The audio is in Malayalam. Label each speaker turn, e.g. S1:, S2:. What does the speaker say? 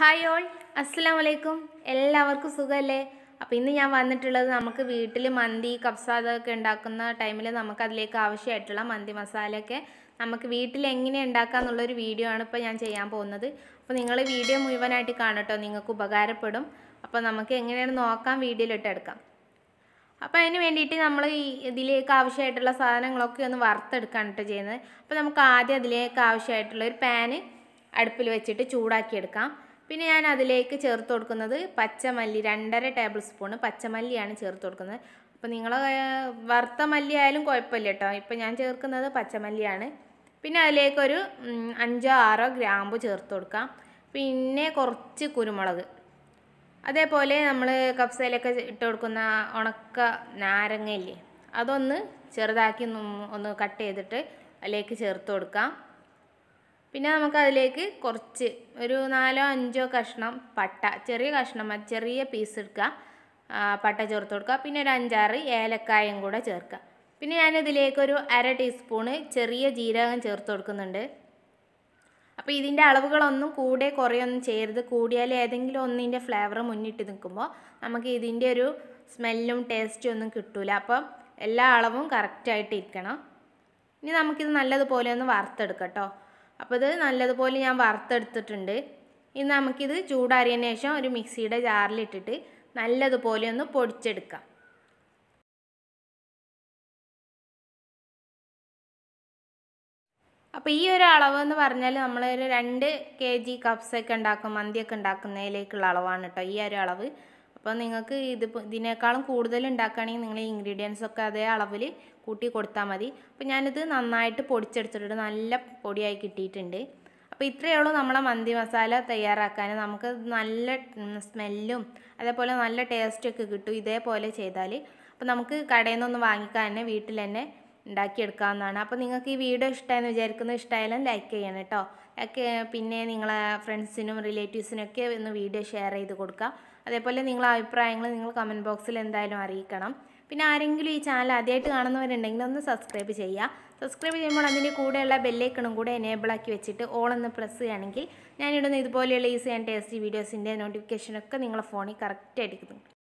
S1: ഹായ് ഓൾ അസ്സാം വലൈക്കും എല്ലാവർക്കും സുഖമല്ലേ അപ്പോൾ ഇന്ന് ഞാൻ വന്നിട്ടുള്ളത് നമുക്ക് വീട്ടിൽ മന്തി കബ്സ ഉണ്ടാക്കുന്ന ടൈമിൽ നമുക്ക് അതിലേക്ക് ആവശ്യമായിട്ടുള്ള മന്തി മസാലയൊക്കെ നമുക്ക് വീട്ടിൽ എങ്ങനെ ഉണ്ടാക്കാം എന്നുള്ളൊരു വീഡിയോ ആണ് ഇപ്പോൾ ഞാൻ ചെയ്യാൻ പോകുന്നത് അപ്പോൾ നിങ്ങൾ വീഡിയോ മുഴുവനായിട്ട് കാണട്ടോ നിങ്ങൾക്ക് ഉപകാരപ്പെടും അപ്പോൾ നമുക്ക് എങ്ങനെയാണ് നോക്കാം വീഡിയോയിലിട്ടെടുക്കാം അപ്പോൾ അതിന് വേണ്ടിയിട്ട് നമ്മൾ ഈ ഇതിലേക്ക് ആവശ്യമായിട്ടുള്ള സാധനങ്ങളൊക്കെ ഒന്ന് വറുത്തെടുക്കാണ് കേട്ടോ ചെയ്യുന്നത് അപ്പോൾ നമുക്ക് ആദ്യം അതിലേക്ക് ആവശ്യമായിട്ടുള്ള ഒരു പാന് അടുപ്പിൽ വെച്ചിട്ട് ചൂടാക്കിയെടുക്കാം പിന്നെ ഞാൻ അതിലേക്ക് ചേർത്ത് കൊടുക്കുന്നത് പച്ചമല്ലി രണ്ടര ടേബിൾ സ്പൂൺ പച്ചമല്ലിയാണ് ചേർത്ത് കൊടുക്കുന്നത് അപ്പോൾ നിങ്ങൾ വറുത്ത മല്ലി ആയാലും കുഴപ്പമില്ല കേട്ടോ ഇപ്പം ഞാൻ ചേർക്കുന്നത് പച്ചമല്ലിയാണ് പിന്നെ അതിലേക്കൊരു അഞ്ചോ ആറോ ഗ്രാമ്പു ചേർത്ത് കൊടുക്കാം പിന്നെ കുറച്ച് കുരുമുളക് അതേപോലെ നമ്മൾ കപ്സയിലൊക്കെ ഇട്ട് കൊടുക്കുന്ന ഉണക്ക നാരങ്ങയില്ലേ അതൊന്ന് ചെറുതാക്കി ഒന്ന് കട്ട് ചെയ്തിട്ട് അതിലേക്ക് ചേർത്ത് കൊടുക്കാം പിന്നെ നമുക്ക് അതിലേക്ക് കുറച്ച് ഒരു നാലോ അഞ്ചോ കഷ്ണം പട്ട ചെറിയ കഷ്ണം ചെറിയ പീസ് എടുക്കുക പട്ട ചേർത്ത് കൊടുക്കുക പിന്നെ ഒരു അഞ്ചാറ് ഏലക്കായും കൂടെ ചേർക്കുക പിന്നെ ഞാനിതിലേക്ക് ഒരു അര ടീസ്പൂണ് ചെറിയ ജീരകം ചേർത്ത് കൊടുക്കുന്നുണ്ട് അപ്പോൾ ഇതിൻ്റെ അളവുകളൊന്നും കൂടെ കുറയൊന്നും ചേരുത് കൂടിയാൽ ഏതെങ്കിലും ഒന്നിൻ്റെ ഫ്ലേവർ മുന്നിട്ട് നിൽക്കുമ്പോൾ നമുക്ക് ഇതിൻ്റെ ഒരു സ്മെല്ലും ടേസ്റ്റും ഒന്നും കിട്ടില്ല അപ്പം എല്ലാ അളവും കറക്റ്റായിട്ട് ഇരിക്കണം ഇനി നമുക്കിത് നല്ലതുപോലെ ഒന്ന് വറുത്തെടുക്കാം കേട്ടോ അപ്പോൾ ഇത് നല്ലതുപോലെ ഞാൻ വറുത്തെടുത്തിട്ടുണ്ട് ഇനി നമുക്കിത് ചൂടാറിയതിന് ശേഷം ഒരു മിക്സിയുടെ ജാറിലിട്ടിട്ട് നല്ലതുപോലെ ഒന്ന് പൊടിച്ചെടുക്കാം അപ്പോൾ ഈ ഒരു അളവ് എന്ന് പറഞ്ഞാൽ നമ്മൾ രണ്ട് കെ ജി കപ്സൊക്കെ ഉണ്ടാക്കും മന്തിയൊക്കെ ഉണ്ടാക്കുന്നതിലേക്കുള്ള അളവാണ് കേട്ടോ ഈ ഒരു അളവ് അപ്പോൾ നിങ്ങൾക്ക് ഇത് ഇതിനേക്കാളും കൂടുതൽ ഉണ്ടാക്കുകയാണെങ്കിൽ നിങ്ങൾ ഈ ഇൻഗ്രീഡിയൻസ് ഒക്കെ അതേ അളവിൽ കൂട്ടി കൊടുത്താൽ മതി അപ്പോൾ ഞാനിത് നന്നായിട്ട് പൊടിച്ചെടുത്തിട്ടുണ്ട് നല്ല പൊടിയായി കിട്ടിയിട്ടുണ്ട് അപ്പോൾ ഇത്രയേ ഉള്ളൂ നമ്മളെ മന്തി മസാല തയ്യാറാക്കാൻ നമുക്ക് നല്ല സ്മെല്ലും അതേപോലെ നല്ല ടേസ്റ്റൊക്കെ കിട്ടും ഇതേപോലെ ചെയ്താൽ അപ്പോൾ നമുക്ക് കടയിൽ നിന്നൊന്ന് വാങ്ങിക്കാൻ തന്നെ വീട്ടിൽ തന്നെ ഉണ്ടാക്കിയെടുക്കാവുന്നതാണ് അപ്പോൾ നിങ്ങൾക്ക് ഈ വീഡിയോ ഇഷ്ടമായെന്ന് വിചാരിക്കുന്നു ഇഷ്ടമായാലും ലൈക്ക് ചെയ്യണം കേട്ടോ ഒക്കെ പിന്നെ നിങ്ങളെ ഫ്രണ്ട്സിനും റിലേറ്റീവ്സിനൊക്കെ ഒന്ന് വീഡിയോ ഷെയർ ചെയ്ത് കൊടുക്കുക അതേപോലെ നിങ്ങളെ അഭിപ്രായങ്ങൾ നിങ്ങൾ കമൻറ്റ് ബോക്സിൽ എന്തായാലും അറിയിക്കണം പിന്നെ ആരെങ്കിലും ഈ ചാനൽ ആദ്യമായിട്ട് കാണുന്നവരുണ്ടെങ്കിൽ ഒന്ന് സബ്സ്ക്രൈബ് ചെയ്യുക സബ്സ്ക്രൈബ് ചെയ്യുമ്പോൾ അതിൻ്റെ കൂടെയുള്ള ബെല്ലൈക്കണും കൂടെ എനേബിൾ ആക്കി വെച്ചിട്ട് ഓൾ എന്ന് പ്രസ് ചെയ്യുകയാണെങ്കിൽ ഞാനിടുന്ന ഇതുപോലെയുള്ള ഈസി ആൻഡ് ടേസ്റ്റി വീഡിയോസിൻ്റെ നോട്ടിഫിക്കേഷനൊക്കെ നിങ്ങളെ ഫോണിൽ കറക്റ്റായിട്ട് കിട്ടും